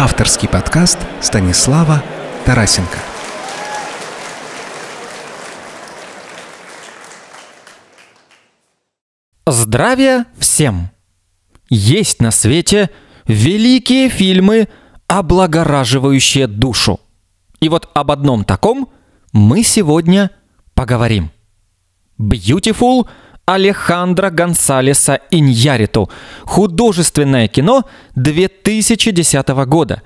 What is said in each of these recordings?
Авторский подкаст Станислава Тарасенко. Здравия всем! Есть на свете великие фильмы, облагораживающие душу. И вот об одном таком мы сегодня поговорим. Beautiful – Алехандро Гонсалеса Иньяриту «Художественное кино 2010 года»,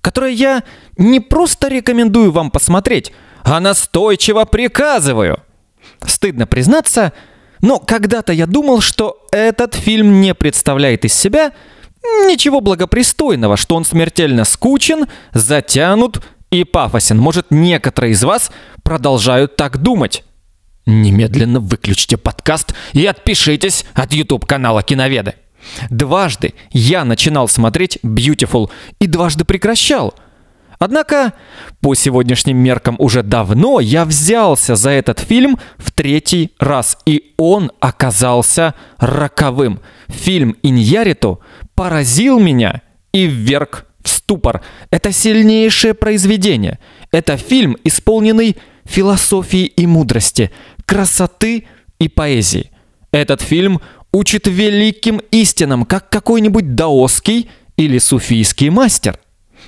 которое я не просто рекомендую вам посмотреть, а настойчиво приказываю. Стыдно признаться, но когда-то я думал, что этот фильм не представляет из себя ничего благопристойного, что он смертельно скучен, затянут и пафосен. Может, некоторые из вас продолжают так думать. Немедленно выключите подкаст и отпишитесь от YouTube-канала «Киноведы». Дважды я начинал смотреть «Beautiful» и дважды прекращал. Однако, по сегодняшним меркам уже давно я взялся за этот фильм в третий раз, и он оказался роковым. Фильм «Иньяриту» поразил меня и вверг в ступор. Это сильнейшее произведение. Это фильм, исполненный философии и мудрости, красоты и поэзии. Этот фильм учит великим истинам, как какой-нибудь даосский или суфийский мастер.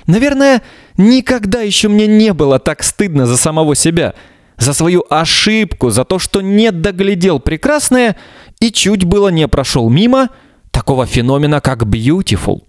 Наверное, никогда еще мне не было так стыдно за самого себя, за свою ошибку, за то, что не доглядел прекрасное и чуть было не прошел мимо такого феномена, как «Beautiful».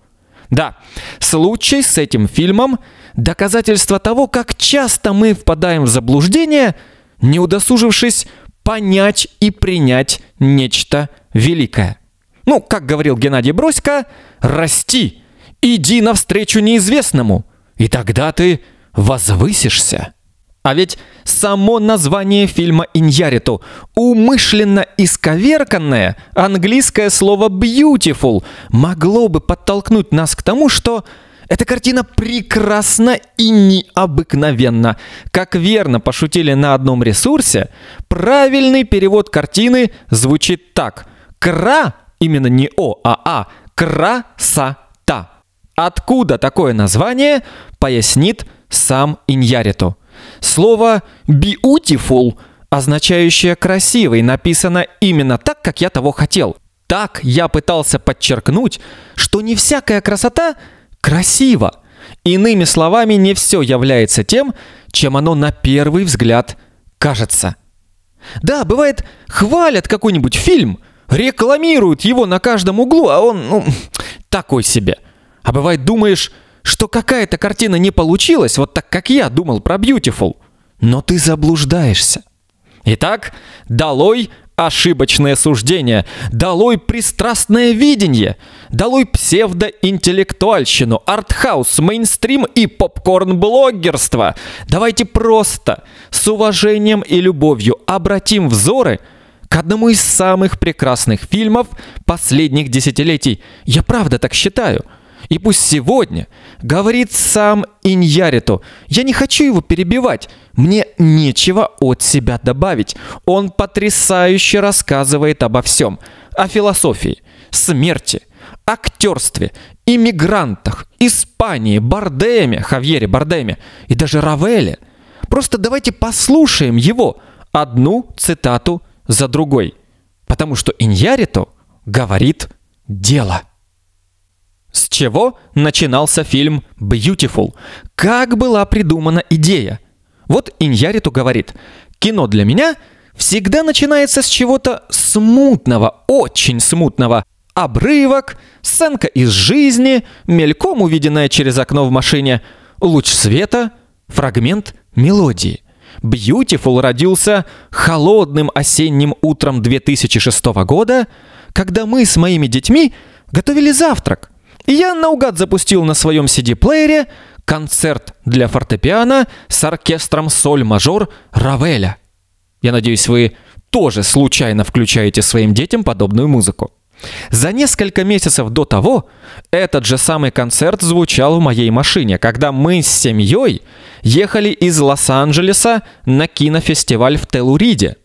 Да, случай с этим фильмом – доказательство того, как часто мы впадаем в заблуждение – не удосужившись понять и принять нечто великое. Ну, как говорил Геннадий Броська, «Расти, иди навстречу неизвестному, и тогда ты возвысишься». А ведь само название фильма «Иньяриту» умышленно исковерканное английское слово «beautiful» могло бы подтолкнуть нас к тому, что – эта картина прекрасна и необыкновенна. Как верно пошутили на одном ресурсе, правильный перевод картины звучит так. Кра, именно не О, а А, красота. Откуда такое название, пояснит сам Иньяриту. Слово «beautiful», означающее «красивый», написано именно так, как я того хотел. Так я пытался подчеркнуть, что не всякая красота – красиво. Иными словами, не все является тем, чем оно на первый взгляд кажется. Да, бывает, хвалят какой-нибудь фильм, рекламируют его на каждом углу, а он, ну, такой себе. А бывает, думаешь, что какая-то картина не получилась, вот так как я думал про Beautiful. Но ты заблуждаешься. Итак, долой ошибочное суждение, долой пристрастное видение, долой псевдоинтеллектуальщину, артхаус, мейнстрим и попкорн-блогерство. Давайте просто с уважением и любовью обратим взоры к одному из самых прекрасных фильмов последних десятилетий. Я правда так считаю – и пусть сегодня говорит сам Иньярито. Я не хочу его перебивать. Мне нечего от себя добавить. Он потрясающе рассказывает обо всем. О философии, смерти, актерстве, иммигрантах, Испании, Бардеме, Хавьере Бардеме и даже Равеле. Просто давайте послушаем его одну цитату за другой. Потому что Иньярито говорит дело. С чего начинался фильм «Beautiful»? Как была придумана идея? Вот Иньяриту говорит, кино для меня всегда начинается с чего-то смутного, очень смутного. Обрывок, сценка из жизни, мельком увиденная через окно в машине, луч света, фрагмент мелодии. Beautiful родился холодным осенним утром 2006 года, когда мы с моими детьми готовили завтрак. И я наугад запустил на своем CD-плеере концерт для фортепиано с оркестром соль-мажор Равеля. Я надеюсь, вы тоже случайно включаете своим детям подобную музыку. За несколько месяцев до того этот же самый концерт звучал в моей машине, когда мы с семьей ехали из Лос-Анджелеса на кинофестиваль в Телуриде.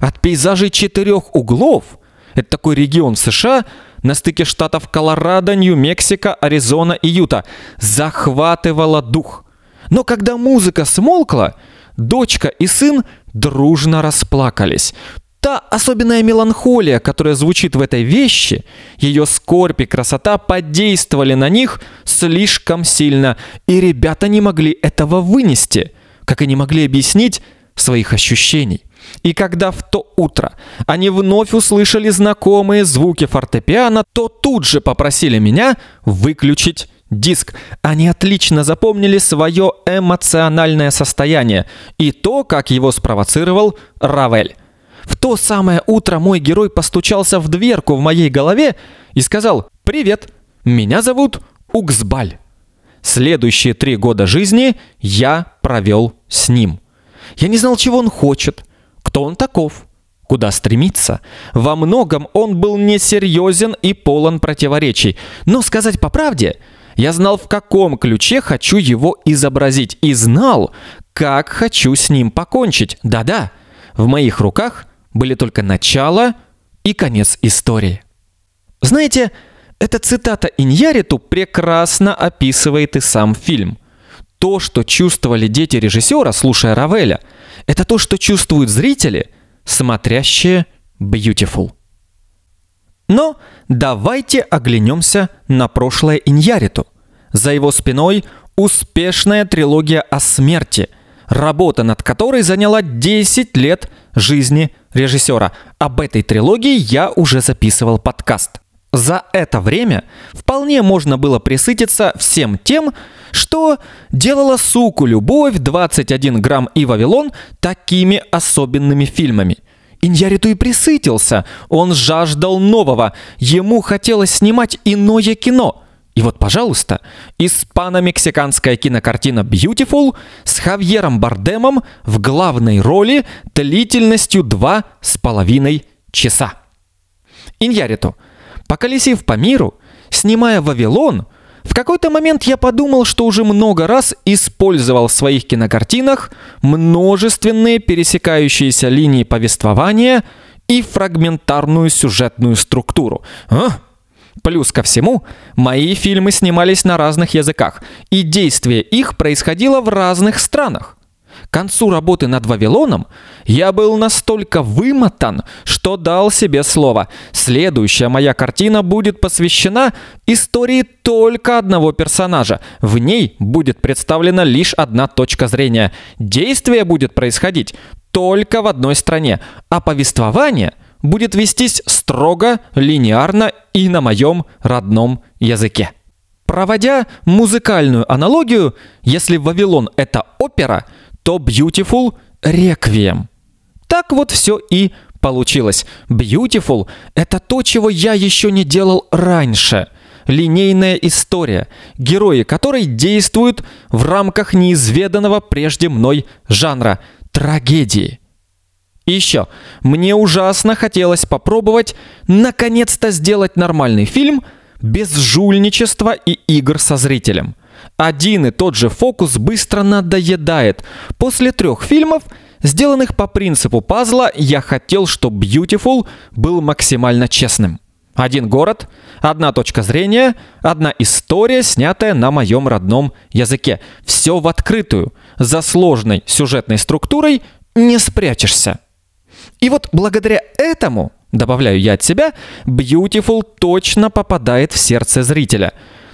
От пейзажей четырех углов, это такой регион США, на стыке штатов Колорадо, Нью-Мексико, Аризона и Юта. захватывала дух. Но когда музыка смолкла, дочка и сын дружно расплакались. Та особенная меланхолия, которая звучит в этой вещи, ее скорбь и красота подействовали на них слишком сильно, и ребята не могли этого вынести, как и не могли объяснить своих ощущений. И когда в то утро они вновь услышали знакомые звуки фортепиано, то тут же попросили меня выключить диск. Они отлично запомнили свое эмоциональное состояние и то, как его спровоцировал Равель. В то самое утро мой герой постучался в дверку в моей голове и сказал «Привет, меня зовут Уксбаль». Следующие три года жизни я провел с ним. Я не знал, чего он хочет – кто он таков, куда стремится. Во многом он был несерьезен и полон противоречий. Но сказать по правде, я знал, в каком ключе хочу его изобразить, и знал, как хочу с ним покончить. Да-да, в моих руках были только начало и конец истории. Знаете, эта цитата Иньяриту прекрасно описывает и сам фильм – то, что чувствовали дети режиссера, слушая Равеля, это то, что чувствуют зрители, смотрящие Beautiful. Но давайте оглянемся на прошлое Иньяриту. За его спиной успешная трилогия о смерти, работа над которой заняла 10 лет жизни режиссера. Об этой трилогии я уже записывал подкаст. За это время вполне можно было присытиться всем тем, что делала суку любовь 21 грамм и Вавилон такими особенными фильмами. Иньяриту и присытился, он жаждал нового, ему хотелось снимать иное кино. И вот, пожалуйста, испано-мексиканская кинокартина «Beautiful» с Хавьером Бардемом в главной роли длительностью два с половиной часа. Иньяриту – Поколесив по миру, снимая Вавилон, в какой-то момент я подумал, что уже много раз использовал в своих кинокартинах множественные пересекающиеся линии повествования и фрагментарную сюжетную структуру. А? Плюс ко всему, мои фильмы снимались на разных языках, и действие их происходило в разных странах. К концу работы над Вавилоном я был настолько вымотан, что дал себе слово. Следующая моя картина будет посвящена истории только одного персонажа. В ней будет представлена лишь одна точка зрения. Действие будет происходить только в одной стране, а повествование будет вестись строго, линеарно и на моем родном языке. Проводя музыкальную аналогию, если Вавилон – это опера – то Beautiful реквием. Так вот все и получилось. Beautiful – это то, чего я еще не делал раньше. Линейная история, герои которой действуют в рамках неизведанного прежде мной жанра – трагедии. И еще, мне ужасно хотелось попробовать наконец-то сделать нормальный фильм без жульничества и игр со зрителем – один и тот же фокус быстро надоедает. После трех фильмов, сделанных по принципу пазла, я хотел, чтобы Beautiful был максимально честным. Один город, одна точка зрения, одна история, снятая на моем родном языке. Все в открытую. За сложной сюжетной структурой не спрячешься. И вот благодаря этому, добавляю я от себя, Beautiful точно попадает в сердце зрителя.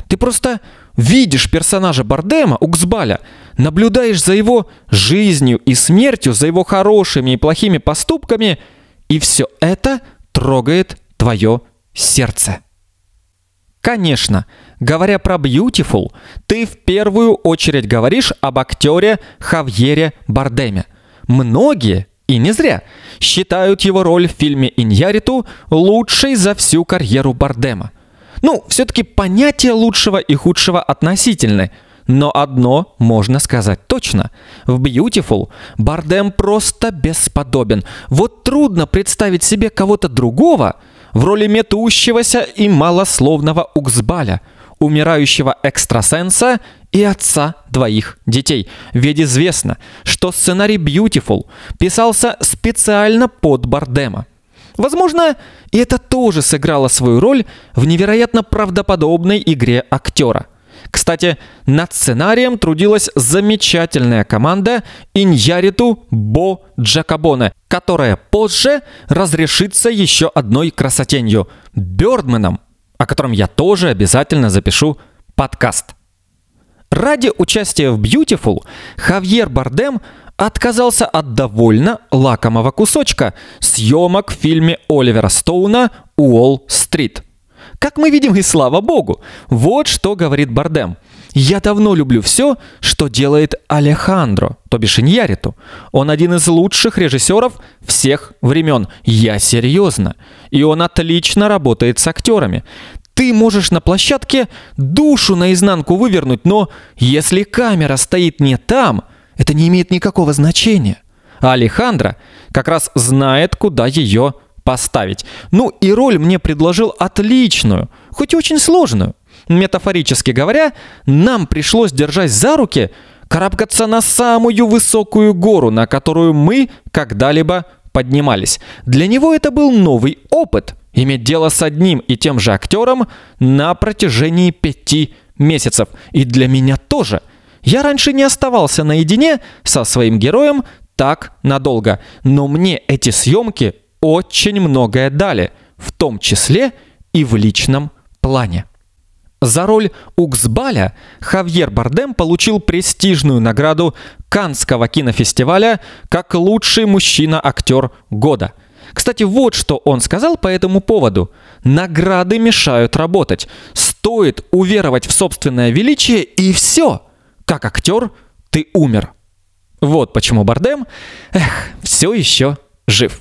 Ты просто видишь персонажа Бардема, Уксбаля, наблюдаешь за его жизнью и смертью, за его хорошими и плохими поступками, и все это трогает твое сердце. Конечно, говоря про Beautiful, ты в первую очередь говоришь об актере Хавьере Бардеме. Многие, и не зря, считают его роль в фильме «Иньяриту» лучшей за всю карьеру Бардема – ну, все-таки понятия лучшего и худшего относительны. Но одно можно сказать точно. В Beautiful Бардем просто бесподобен. Вот трудно представить себе кого-то другого в роли метущегося и малословного Угсбаля, умирающего экстрасенса и отца двоих детей. Ведь известно, что сценарий Beautiful писался специально под Бардема. Возможно, и это тоже сыграло свою роль в невероятно правдоподобной игре актера. Кстати, над сценарием трудилась замечательная команда Иньяриту Бо Джакабоне, которая позже разрешится еще одной красотенью – Бёрдменом, о котором я тоже обязательно запишу подкаст. Ради участия в Beautiful Хавьер Бардем отказался от довольно лакомого кусочка съемок в фильме Оливера Стоуна «Уолл-стрит». Как мы видим, и слава богу. Вот что говорит Бардем. «Я давно люблю все, что делает Алехандро, то бишь Иньяриту. Он один из лучших режиссеров всех времен. Я серьезно. И он отлично работает с актерами. Ты можешь на площадке душу наизнанку вывернуть, но если камера стоит не там, это не имеет никакого значения. А Алехандро как раз знает, куда ее поставить. Ну и роль мне предложил отличную, хоть и очень сложную. Метафорически говоря, нам пришлось, держать за руки, карабкаться на самую высокую гору, на которую мы когда-либо поднимались. Для него это был новый опыт – иметь дело с одним и тем же актером на протяжении пяти месяцев. И для меня тоже – я раньше не оставался наедине со своим героем так надолго, но мне эти съемки очень многое дали, в том числе и в личном плане. За роль Уксбаля Хавьер Бардем получил престижную награду Канского кинофестиваля как лучший мужчина-актер года. Кстати, вот что он сказал по этому поводу. «Награды мешают работать. Стоит уверовать в собственное величие и все!» как актер ты умер. Вот почему Бардем, эх, все еще жив.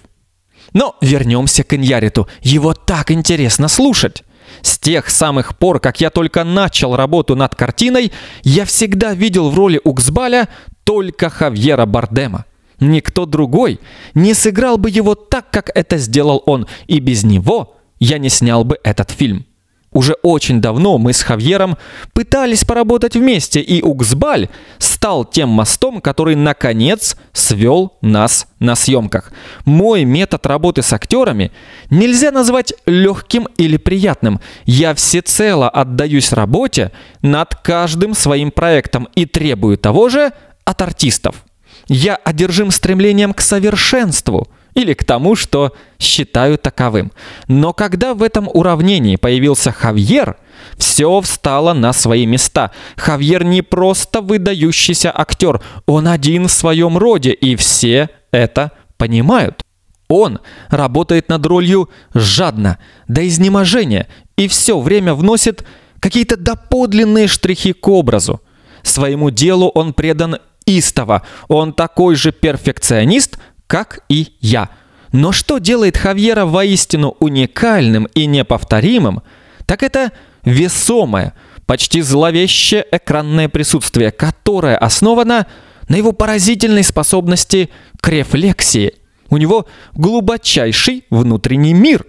Но вернемся к Иньяриту. Его так интересно слушать. С тех самых пор, как я только начал работу над картиной, я всегда видел в роли Уксбаля только Хавьера Бардема. Никто другой не сыграл бы его так, как это сделал он, и без него я не снял бы этот фильм. Уже очень давно мы с Хавьером пытались поработать вместе, и Уксбаль стал тем мостом, который, наконец, свел нас на съемках. Мой метод работы с актерами нельзя назвать легким или приятным. Я всецело отдаюсь работе над каждым своим проектом и требую того же от артистов. Я одержим стремлением к совершенству – или к тому, что считаю таковым. Но когда в этом уравнении появился Хавьер, все встало на свои места. Хавьер не просто выдающийся актер, он один в своем роде, и все это понимают. Он работает над ролью жадно, до изнеможения, и все время вносит какие-то доподлинные штрихи к образу. Своему делу он предан истово, он такой же перфекционист, как и я. Но что делает Хавьера воистину уникальным и неповторимым, так это весомое, почти зловещее экранное присутствие, которое основано на его поразительной способности к рефлексии. У него глубочайший внутренний мир.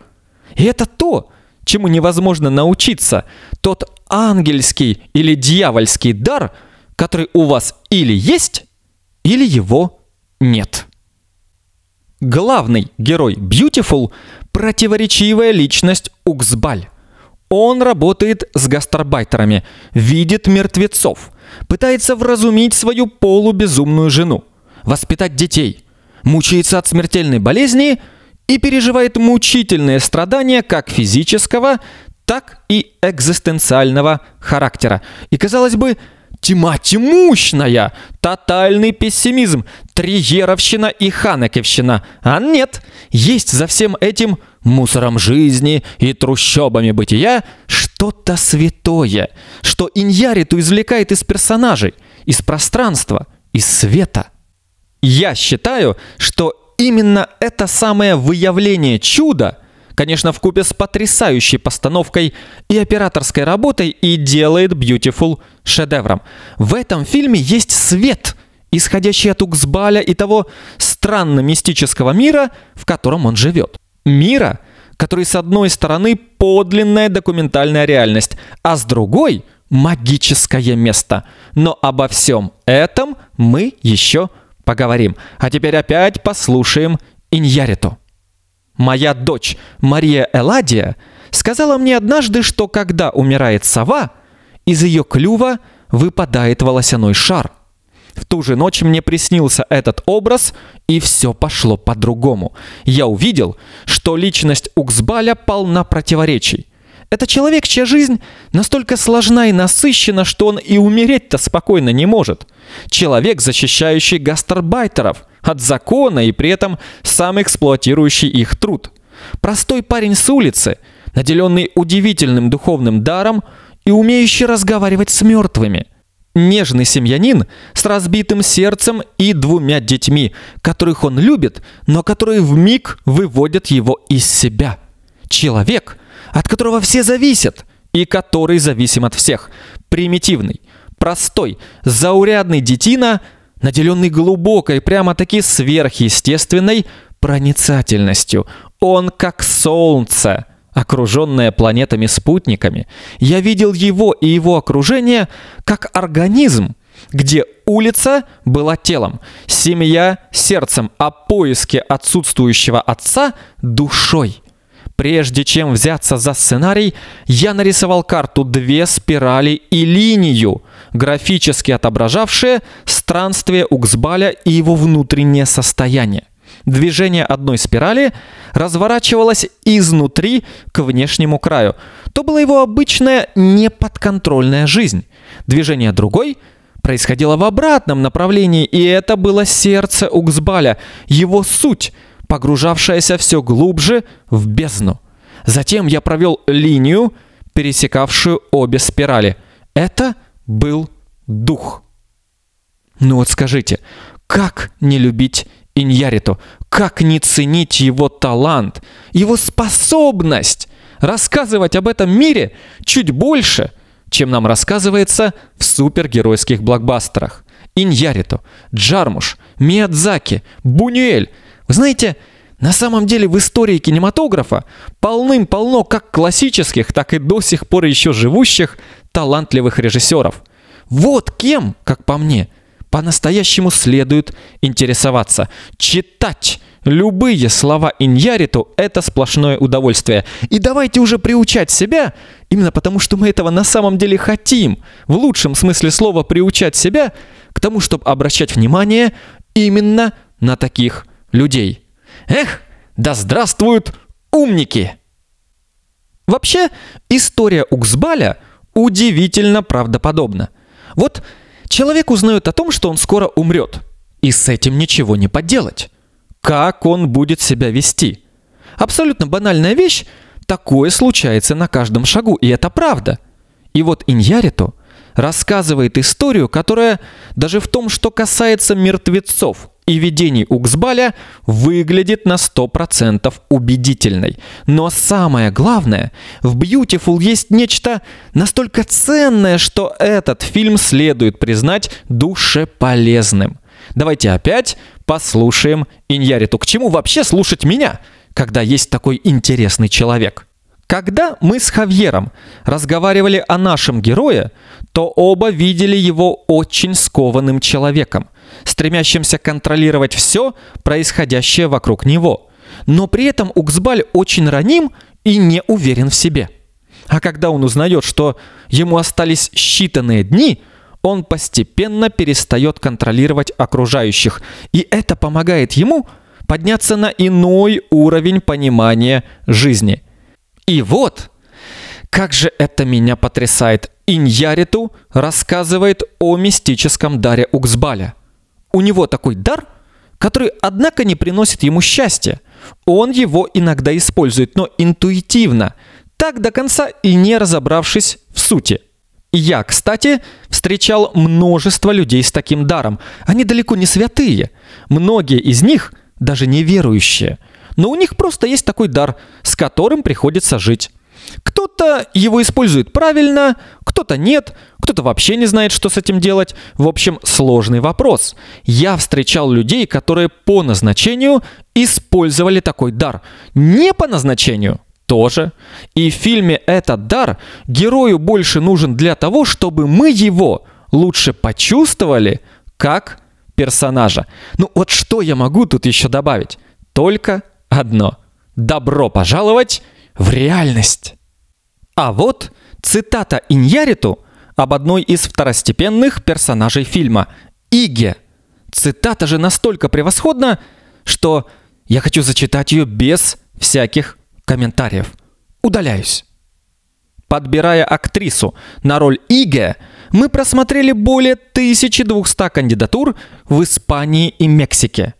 И это то, чему невозможно научиться, тот ангельский или дьявольский дар, который у вас или есть, или его нет. Главный герой Beautiful – противоречивая личность Уксбаль. Он работает с гастарбайтерами, видит мертвецов, пытается вразумить свою полубезумную жену, воспитать детей, мучается от смертельной болезни и переживает мучительные страдания как физического, так и экзистенциального характера. И казалось бы, Тьма тьмущная, тотальный пессимизм, триеровщина и ханековщина. А нет, есть за всем этим мусором жизни и трущобами бытия что-то святое, что Иньяриту извлекает из персонажей, из пространства, из света. Я считаю, что именно это самое выявление чуда – конечно, в купе с потрясающей постановкой и операторской работой и делает Beautiful шедевром. В этом фильме есть свет, исходящий от Уксбаля и того странно-мистического мира, в котором он живет. Мира, который с одной стороны подлинная документальная реальность, а с другой – магическое место. Но обо всем этом мы еще поговорим. А теперь опять послушаем Иньяриту. Моя дочь Мария Эладия сказала мне однажды, что когда умирает сова, из ее клюва выпадает волосяной шар. В ту же ночь мне приснился этот образ, и все пошло по-другому. Я увидел, что личность Уксбаля полна противоречий. Это человек, чья жизнь настолько сложна и насыщена, что он и умереть-то спокойно не может. Человек, защищающий гастарбайтеров, от закона и при этом сам эксплуатирующий их труд. Простой парень с улицы, наделенный удивительным духовным даром и умеющий разговаривать с мертвыми. Нежный семьянин с разбитым сердцем и двумя детьми, которых он любит, но которые в миг выводят его из себя. Человек, от которого все зависят и который зависим от всех. Примитивный, простой, заурядный детина – наделенный глубокой, прямо-таки сверхъестественной проницательностью. Он как солнце, окруженное планетами-спутниками. Я видел его и его окружение как организм, где улица была телом, семья – сердцем, а поиски отсутствующего отца – душой. Прежде чем взяться за сценарий, я нарисовал карту две спирали и линию – графически отображавшее странствие Уксбаля и его внутреннее состояние. Движение одной спирали разворачивалось изнутри к внешнему краю. То была его обычная неподконтрольная жизнь. Движение другой происходило в обратном направлении, и это было сердце Уксбаля, его суть, погружавшаяся все глубже в бездну. Затем я провел линию, пересекавшую обе спирали. Это – был дух. Ну вот скажите, как не любить Иньярито, Как не ценить его талант, его способность рассказывать об этом мире чуть больше, чем нам рассказывается в супергеройских блокбастерах? Иньярито, Джармуш, Миядзаки, Бунюэль. Вы знаете, на самом деле в истории кинематографа полным-полно как классических, так и до сих пор еще живущих талантливых режиссеров. Вот кем, как по мне, по-настоящему следует интересоваться. Читать любые слова Иньяриту – это сплошное удовольствие. И давайте уже приучать себя, именно потому что мы этого на самом деле хотим, в лучшем смысле слова приучать себя к тому, чтобы обращать внимание именно на таких людей. Эх, да здравствуют умники! Вообще, история Уксбаля удивительно правдоподобна. Вот человек узнает о том, что он скоро умрет, и с этим ничего не поделать. Как он будет себя вести? Абсолютно банальная вещь, такое случается на каждом шагу, и это правда. И вот Иньяриту рассказывает историю, которая даже в том, что касается мертвецов – и видений Уксбаля выглядит на 100% убедительной. Но самое главное, в Beautiful есть нечто настолько ценное, что этот фильм следует признать душеполезным. Давайте опять послушаем Иньяриту. К чему вообще слушать меня, когда есть такой интересный человек? Когда мы с Хавьером разговаривали о нашем герое, то оба видели его очень скованным человеком – стремящимся контролировать все происходящее вокруг него. Но при этом Уксбаль очень раним и не уверен в себе. А когда он узнает, что ему остались считанные дни, он постепенно перестает контролировать окружающих, и это помогает ему подняться на иной уровень понимания жизни. И вот, как же это меня потрясает, Иньяриту рассказывает о мистическом даре Уксбаля – у него такой дар, который, однако, не приносит ему счастья. Он его иногда использует, но интуитивно, так до конца и не разобравшись в сути. Я, кстати, встречал множество людей с таким даром. Они далеко не святые. Многие из них даже неверующие. Но у них просто есть такой дар, с которым приходится жить. Кто-то его использует правильно, кто-то нет, кто-то вообще не знает, что с этим делать. В общем, сложный вопрос. Я встречал людей, которые по назначению использовали такой дар. Не по назначению, тоже. И в фильме этот дар герою больше нужен для того, чтобы мы его лучше почувствовали как персонажа. Ну вот что я могу тут еще добавить? Только одно. Добро пожаловать в реальность. А вот цитата Иньяриту об одной из второстепенных персонажей фильма – Иге. Цитата же настолько превосходна, что я хочу зачитать ее без всяких комментариев. Удаляюсь. Подбирая актрису на роль Иге, мы просмотрели более 1200 кандидатур в Испании и Мексике.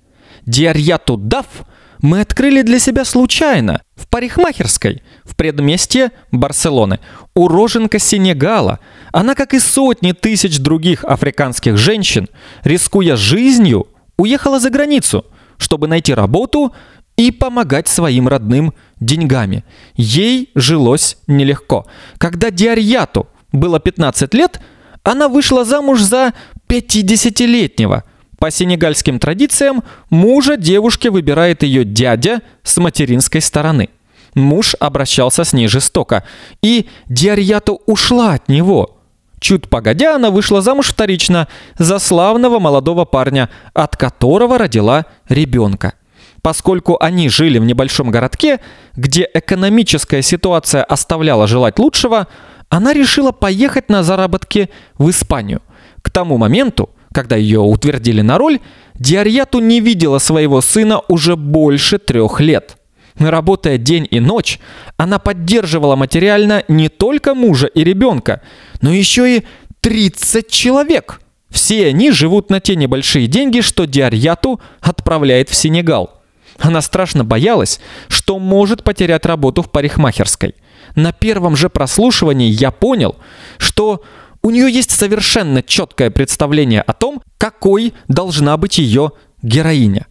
Диарьяту Дафф – мы открыли для себя случайно, в парикмахерской, в предместье Барселоны. Уроженка Сенегала. Она, как и сотни тысяч других африканских женщин, рискуя жизнью, уехала за границу, чтобы найти работу и помогать своим родным деньгами. Ей жилось нелегко. Когда Диарьяту было 15 лет, она вышла замуж за 50-летнего – по сенегальским традициям мужа девушки выбирает ее дядя с материнской стороны. Муж обращался с ней жестоко, и Диарьято ушла от него. Чуть погодя, она вышла замуж вторично за славного молодого парня, от которого родила ребенка. Поскольку они жили в небольшом городке, где экономическая ситуация оставляла желать лучшего, она решила поехать на заработки в Испанию. К тому моменту когда ее утвердили на роль, Диарьяту не видела своего сына уже больше трех лет. Работая день и ночь, она поддерживала материально не только мужа и ребенка, но еще и 30 человек. Все они живут на те небольшие деньги, что Диарьяту отправляет в Сенегал. Она страшно боялась, что может потерять работу в парикмахерской. На первом же прослушивании я понял, что у нее есть совершенно четкое представление о том, какой должна быть ее героиня.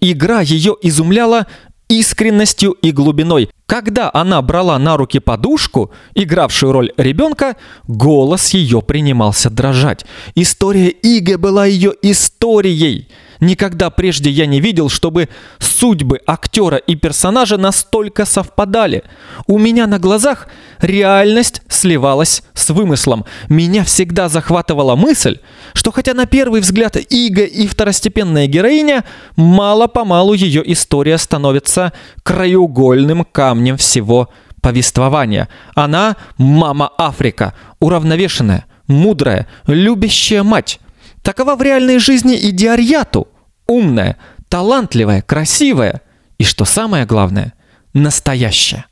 Игра ее изумляла искренностью и глубиной. Когда она брала на руки подушку, игравшую роль ребенка, голос ее принимался дрожать. История Иги была ее историей. Никогда прежде я не видел, чтобы судьбы актера и персонажа настолько совпадали. У меня на глазах реальность сливалась с вымыслом. Меня всегда захватывала мысль, что хотя на первый взгляд Иго и второстепенная героиня, мало-помалу ее история становится краеугольным камнем всего повествования. Она – мама Африка, уравновешенная, мудрая, любящая мать. Такова в реальной жизни и Диарьяту – умная, талантливая, красивая и, что самое главное, настоящая.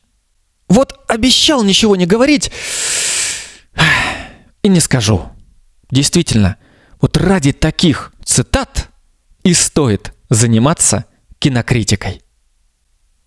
Вот обещал ничего не говорить и не скажу. Действительно, вот ради таких цитат и стоит заниматься кинокритикой.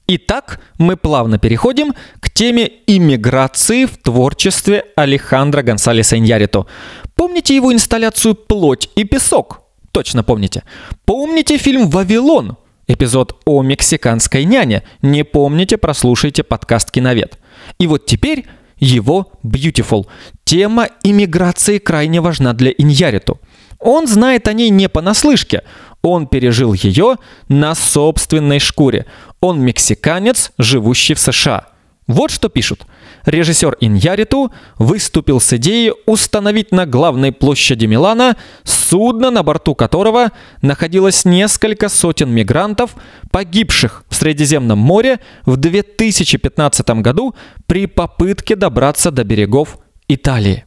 Итак, мы плавно переходим к теме иммиграции в творчестве Алехандро Гонсалеса Иньярито. Помните его инсталляцию «Плоть и песок»? точно помните. Помните фильм «Вавилон»? Эпизод о мексиканской няне. Не помните, прослушайте подкаст «Киновед». И вот теперь его «Beautiful». Тема иммиграции крайне важна для Иньяриту. Он знает о ней не понаслышке. Он пережил ее на собственной шкуре. Он мексиканец, живущий в США. Вот что пишут – режиссер Иньяриту выступил с идеей установить на главной площади Милана судно, на борту которого находилось несколько сотен мигрантов, погибших в Средиземном море в 2015 году при попытке добраться до берегов Италии.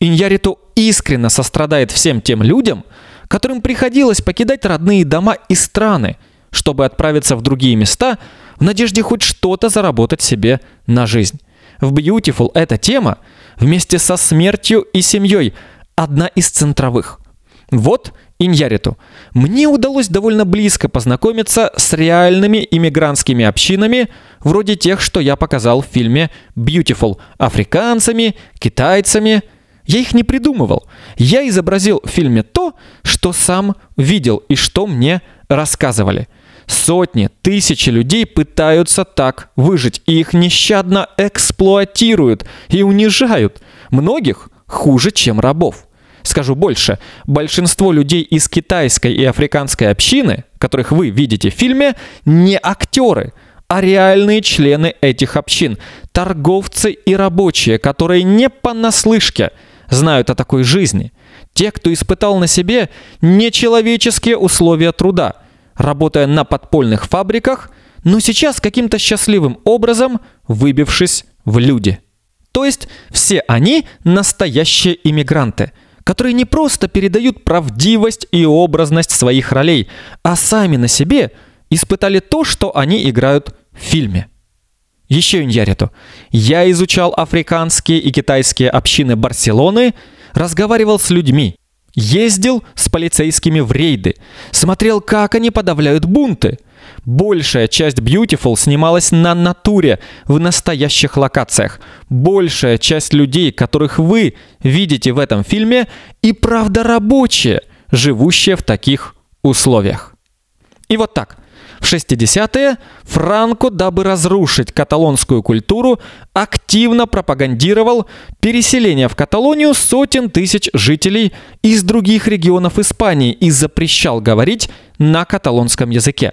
Иньяриту искренне сострадает всем тем людям, которым приходилось покидать родные дома и страны, чтобы отправиться в другие места в надежде хоть что-то заработать себе на жизнь. В Beautiful эта тема вместе со смертью и семьей одна из центровых. Вот Иньяриту. Мне удалось довольно близко познакомиться с реальными иммигрантскими общинами, вроде тех, что я показал в фильме Beautiful, африканцами, китайцами. Я их не придумывал. Я изобразил в фильме то, что сам видел и что мне рассказывали – Сотни, тысячи людей пытаются так выжить, и их нещадно эксплуатируют и унижают. Многих хуже, чем рабов. Скажу больше, большинство людей из китайской и африканской общины, которых вы видите в фильме, не актеры, а реальные члены этих общин, торговцы и рабочие, которые не понаслышке знают о такой жизни. Те, кто испытал на себе нечеловеческие условия труда – работая на подпольных фабриках, но сейчас каким-то счастливым образом выбившись в люди. То есть все они настоящие иммигранты, которые не просто передают правдивость и образность своих ролей, а сами на себе испытали то, что они играют в фильме. Еще Иньяриту. Я изучал африканские и китайские общины Барселоны, разговаривал с людьми, Ездил с полицейскими в рейды. Смотрел, как они подавляют бунты. Большая часть Beautiful снималась на натуре, в настоящих локациях. Большая часть людей, которых вы видите в этом фильме, и правда рабочие, живущие в таких условиях. И вот так – в 60-е Франко, дабы разрушить каталонскую культуру, активно пропагандировал переселение в Каталонию сотен тысяч жителей из других регионов Испании и запрещал говорить на каталонском языке.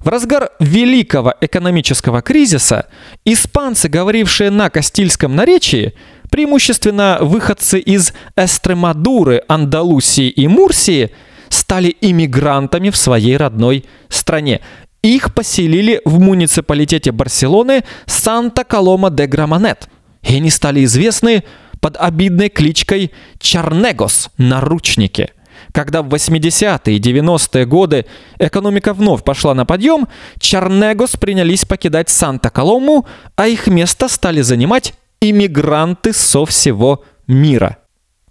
В разгар великого экономического кризиса испанцы, говорившие на кастильском наречии, преимущественно выходцы из Эстремадуры, Андалусии и Мурсии – стали иммигрантами в своей родной стране. Их поселили в муниципалитете Барселоны Санта-Колома-де-Граманет. И они стали известны под обидной кличкой Чарнегос – наручники. Когда в 80-е и 90-е годы экономика вновь пошла на подъем, Чарнегос принялись покидать Санта-Колому, а их место стали занимать иммигранты со всего мира –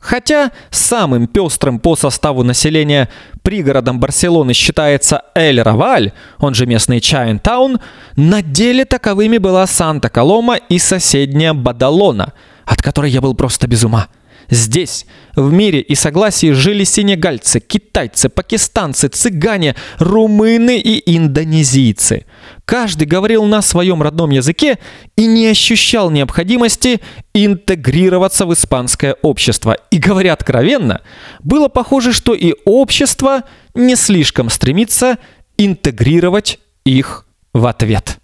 Хотя самым пестрым по составу населения пригородом Барселоны считается Эль-Раваль, он же местный Чайнтаун, на деле таковыми была Санта-Колома и соседняя Бадалона, от которой я был просто без ума. Здесь, в мире и согласии жили сенегальцы, китайцы, пакистанцы, цыгане, румыны и индонезийцы. Каждый говорил на своем родном языке и не ощущал необходимости интегрироваться в испанское общество. И говоря откровенно, было похоже, что и общество не слишком стремится интегрировать их в ответ.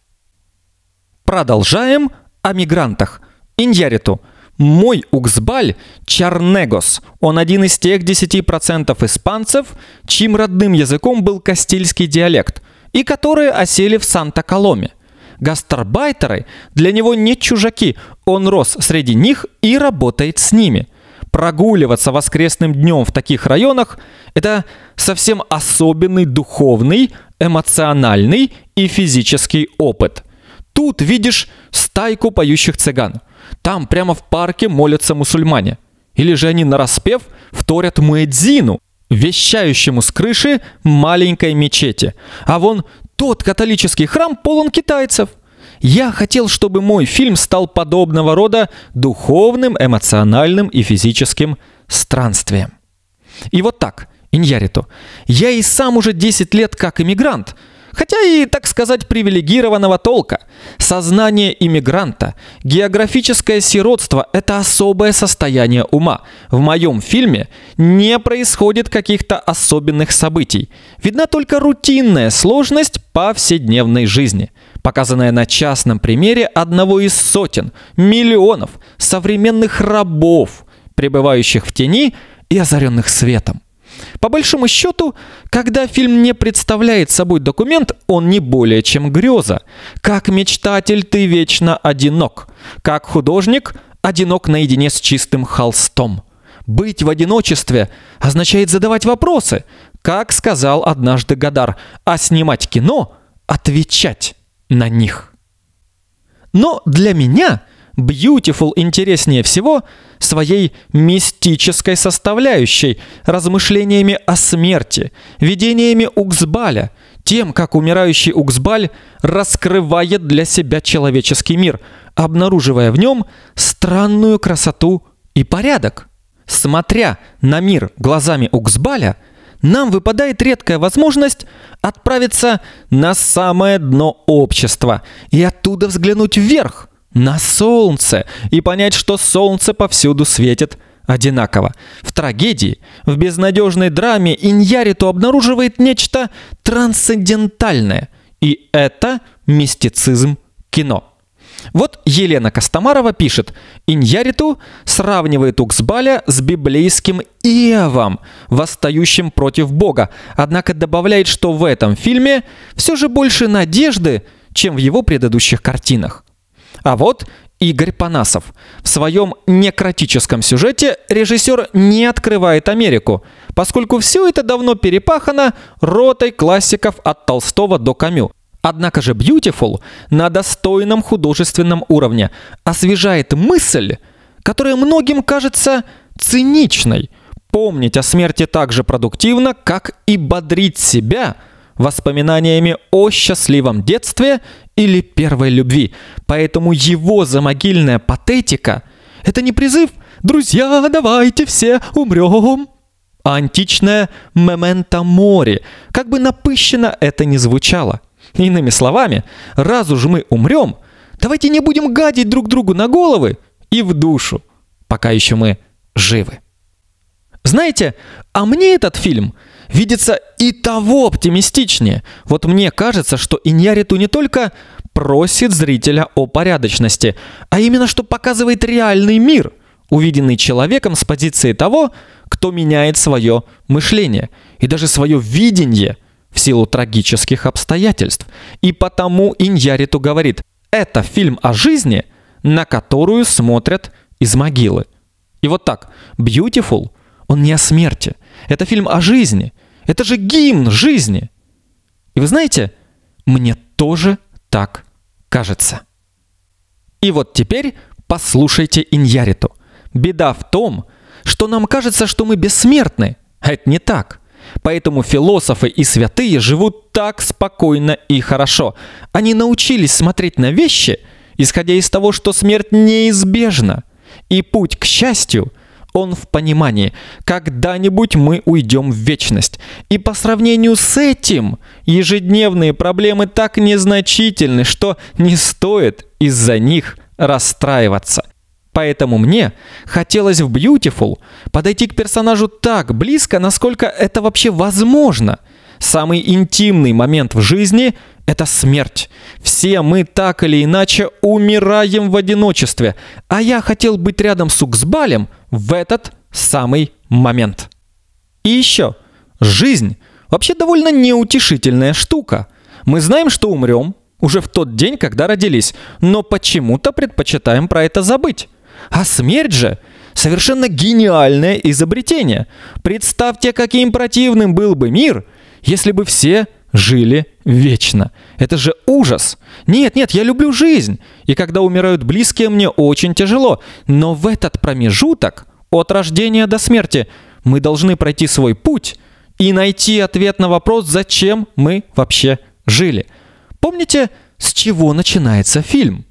Продолжаем о мигрантах. Иньяриту – мой Уксбаль – Чарнегос. Он один из тех 10% испанцев, чьим родным языком был кастильский диалект, и которые осели в Санта-Коломе. Гастарбайтеры для него не чужаки, он рос среди них и работает с ними. Прогуливаться воскресным днем в таких районах – это совсем особенный духовный, эмоциональный и физический опыт. Тут видишь стайку поющих цыган – там прямо в парке молятся мусульмане. Или же они нараспев вторят Муэдзину, вещающему с крыши маленькой мечети. А вон тот католический храм полон китайцев. Я хотел, чтобы мой фильм стал подобного рода духовным, эмоциональным и физическим странствием. И вот так, Иньяриту. Я и сам уже 10 лет как иммигрант – хотя и, так сказать, привилегированного толка. Сознание иммигранта, географическое сиротство – это особое состояние ума. В моем фильме не происходит каких-то особенных событий. Видна только рутинная сложность повседневной жизни, показанная на частном примере одного из сотен, миллионов современных рабов, пребывающих в тени и озаренных светом. По большому счету, когда фильм не представляет собой документ, он не более чем греза. Как мечтатель ты вечно одинок. Как художник одинок наедине с чистым холстом. Быть в одиночестве означает задавать вопросы. Как сказал однажды Гадар, а снимать кино – отвечать на них. Но для меня – Beautiful интереснее всего своей мистической составляющей, размышлениями о смерти, видениями Уксбаля, тем, как умирающий Уксбаль раскрывает для себя человеческий мир, обнаруживая в нем странную красоту и порядок. Смотря на мир глазами Уксбаля, нам выпадает редкая возможность отправиться на самое дно общества и оттуда взглянуть вверх, на солнце и понять, что солнце повсюду светит одинаково. В трагедии, в безнадежной драме Иньяриту обнаруживает нечто трансцендентальное. И это мистицизм кино. Вот Елена Костомарова пишет, Иньяриту сравнивает Уксбаля с библейским Иовом, восстающим против Бога, однако добавляет, что в этом фильме все же больше надежды, чем в его предыдущих картинах. А вот Игорь Панасов. В своем некротическом сюжете режиссер не открывает Америку, поскольку все это давно перепахано ротой классиков от Толстого до Камю. Однако же Beautiful на достойном художественном уровне освежает мысль, которая многим кажется циничной. Помнить о смерти так же продуктивно, как и бодрить себя воспоминаниями о счастливом детстве или первой любви. Поэтому его замогильная патетика – это не призыв «Друзья, давайте все умрем», а античное «мементо мори», как бы напыщенно это ни звучало. Иными словами, раз уж мы умрем, давайте не будем гадить друг другу на головы и в душу, пока еще мы живы. Знаете, а мне этот фильм – видится и того оптимистичнее. Вот мне кажется, что Иньяриту не только просит зрителя о порядочности, а именно что показывает реальный мир, увиденный человеком с позиции того, кто меняет свое мышление и даже свое видение в силу трагических обстоятельств. И потому Иньяриту говорит, это фильм о жизни, на которую смотрят из могилы. И вот так, Beautiful, он не о смерти. Это фильм о жизни, это же гимн жизни. И вы знаете, мне тоже так кажется. И вот теперь послушайте Иньяриту. Беда в том, что нам кажется, что мы бессмертны, а это не так. Поэтому философы и святые живут так спокойно и хорошо. Они научились смотреть на вещи, исходя из того, что смерть неизбежна. И путь к счастью закон в понимании. Когда-нибудь мы уйдем в вечность. И по сравнению с этим, ежедневные проблемы так незначительны, что не стоит из-за них расстраиваться. Поэтому мне хотелось в Beautiful подойти к персонажу так близко, насколько это вообще возможно. Самый интимный момент в жизни – это смерть. Все мы так или иначе умираем в одиночестве. А я хотел быть рядом с Уксбалем – в этот самый момент. И еще, жизнь вообще довольно неутешительная штука. Мы знаем, что умрем уже в тот день, когда родились, но почему-то предпочитаем про это забыть. А смерть же совершенно гениальное изобретение. Представьте, каким противным был бы мир, если бы все жили вечно. Это же ужас. Нет, нет, я люблю жизнь. И когда умирают близкие, мне очень тяжело. Но в этот промежуток, от рождения до смерти, мы должны пройти свой путь и найти ответ на вопрос, зачем мы вообще жили. Помните, с чего начинается фильм?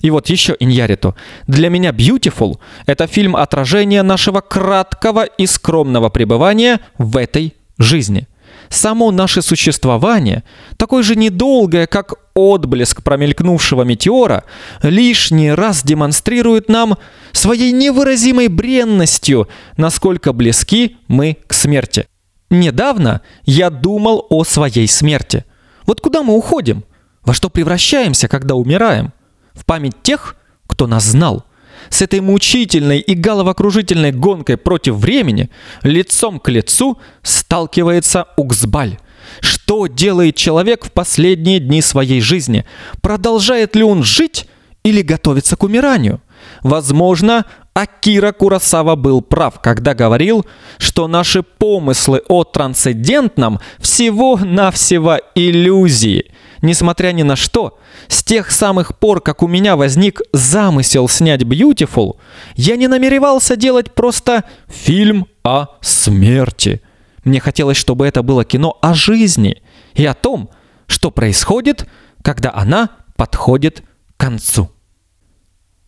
И вот еще Иньяриту. Для меня «Beautiful» — это фильм отражения нашего краткого и скромного пребывания в этой жизни – Само наше существование, такое же недолгое, как отблеск промелькнувшего метеора, лишний раз демонстрирует нам своей невыразимой бренностью, насколько близки мы к смерти. Недавно я думал о своей смерти. Вот куда мы уходим? Во что превращаемся, когда умираем? В память тех, кто нас знал с этой мучительной и головокружительной гонкой против времени лицом к лицу сталкивается Уксбаль. Что делает человек в последние дни своей жизни? Продолжает ли он жить или готовится к умиранию? Возможно, Акира Курасава был прав, когда говорил, что наши помыслы о трансцендентном всего-навсего иллюзии – несмотря ни на что, с тех самых пор, как у меня возник замысел снять Beautiful, я не намеревался делать просто фильм о смерти. Мне хотелось, чтобы это было кино о жизни и о том, что происходит, когда она подходит к концу.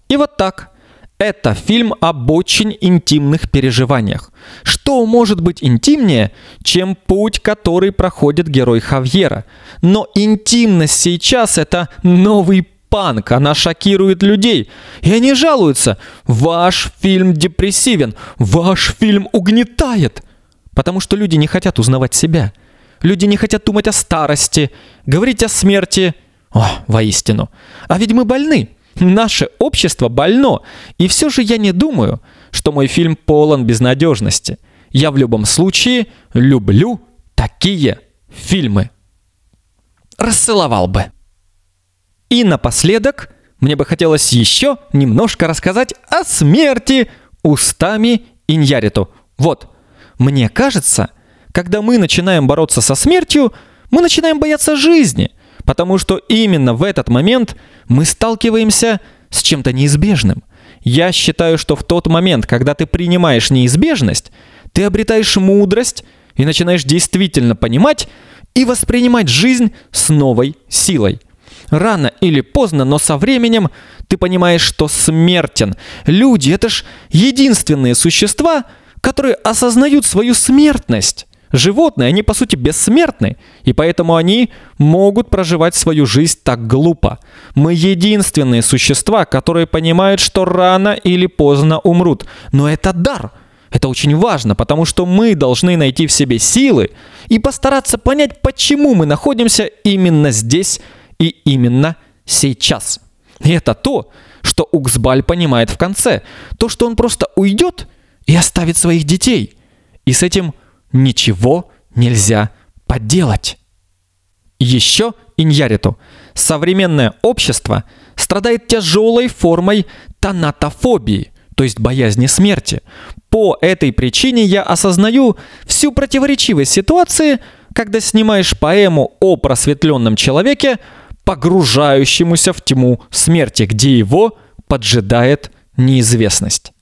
И вот так – это фильм об очень интимных переживаниях. Что может быть интимнее, чем путь, который проходит герой Хавьера? Но интимность сейчас это новый панк, она шокирует людей. И они жалуются. Ваш фильм депрессивен, ваш фильм угнетает. Потому что люди не хотят узнавать себя. Люди не хотят думать о старости, говорить о смерти. О, воистину. А ведь мы больны. Наше общество больно, и все же я не думаю, что мой фильм полон безнадежности. Я в любом случае люблю такие фильмы. Рассыловал бы. И напоследок мне бы хотелось еще немножко рассказать о смерти устами Иньяриту. Вот, мне кажется, когда мы начинаем бороться со смертью, мы начинаем бояться жизни – потому что именно в этот момент мы сталкиваемся с чем-то неизбежным. Я считаю, что в тот момент, когда ты принимаешь неизбежность, ты обретаешь мудрость и начинаешь действительно понимать и воспринимать жизнь с новой силой. Рано или поздно, но со временем ты понимаешь, что смертен. Люди — это ж единственные существа, которые осознают свою смертность. Животные, они по сути бессмертны, и поэтому они могут проживать свою жизнь так глупо. Мы единственные существа, которые понимают, что рано или поздно умрут. Но это дар. Это очень важно, потому что мы должны найти в себе силы и постараться понять, почему мы находимся именно здесь и именно сейчас. И это то, что Уксбаль понимает в конце. То, что он просто уйдет и оставит своих детей. И с этим ничего нельзя подделать. Еще Иньяриту. Современное общество страдает тяжелой формой тонатофобии, то есть боязни смерти. По этой причине я осознаю всю противоречивость ситуации, когда снимаешь поэму о просветленном человеке, погружающемуся в тьму смерти, где его поджидает неизвестность.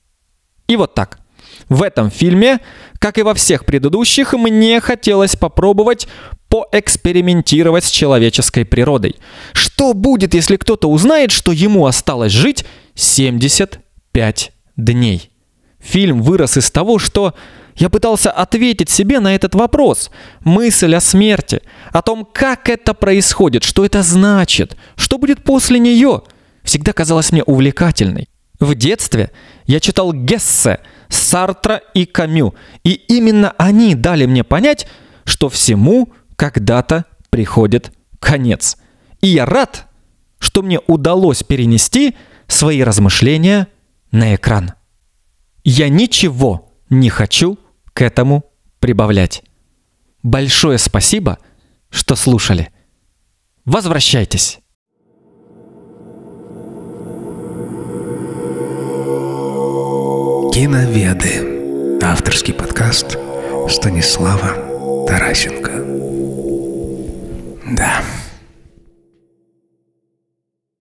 И вот так – в этом фильме, как и во всех предыдущих, мне хотелось попробовать поэкспериментировать с человеческой природой. Что будет, если кто-то узнает, что ему осталось жить 75 дней? Фильм вырос из того, что я пытался ответить себе на этот вопрос. Мысль о смерти, о том, как это происходит, что это значит, что будет после нее, всегда казалась мне увлекательной. В детстве я читал Гессе – Сартра и Камю. И именно они дали мне понять, что всему когда-то приходит конец. И я рад, что мне удалось перенести свои размышления на экран. Я ничего не хочу к этому прибавлять. Большое спасибо, что слушали. Возвращайтесь. Киноведы. Авторский подкаст Станислава Тарасенко. Да.